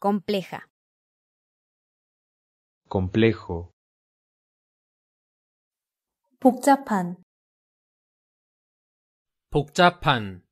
compleja, complejo, 복잡한, 복잡한